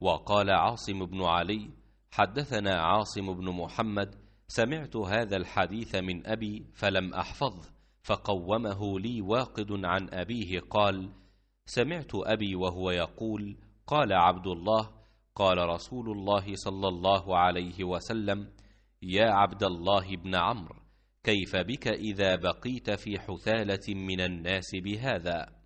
وقال عاصم بن علي حدثنا عاصم بن محمد سمعت هذا الحديث من أبي فلم أحفظه فقومه لي واقد عن أبيه قال سمعت أبي وهو يقول قال عبد الله قال رسول الله صلى الله عليه وسلم يا عبد الله بن عمرو كيف بك إذا بقيت في حثالة من الناس بهذا؟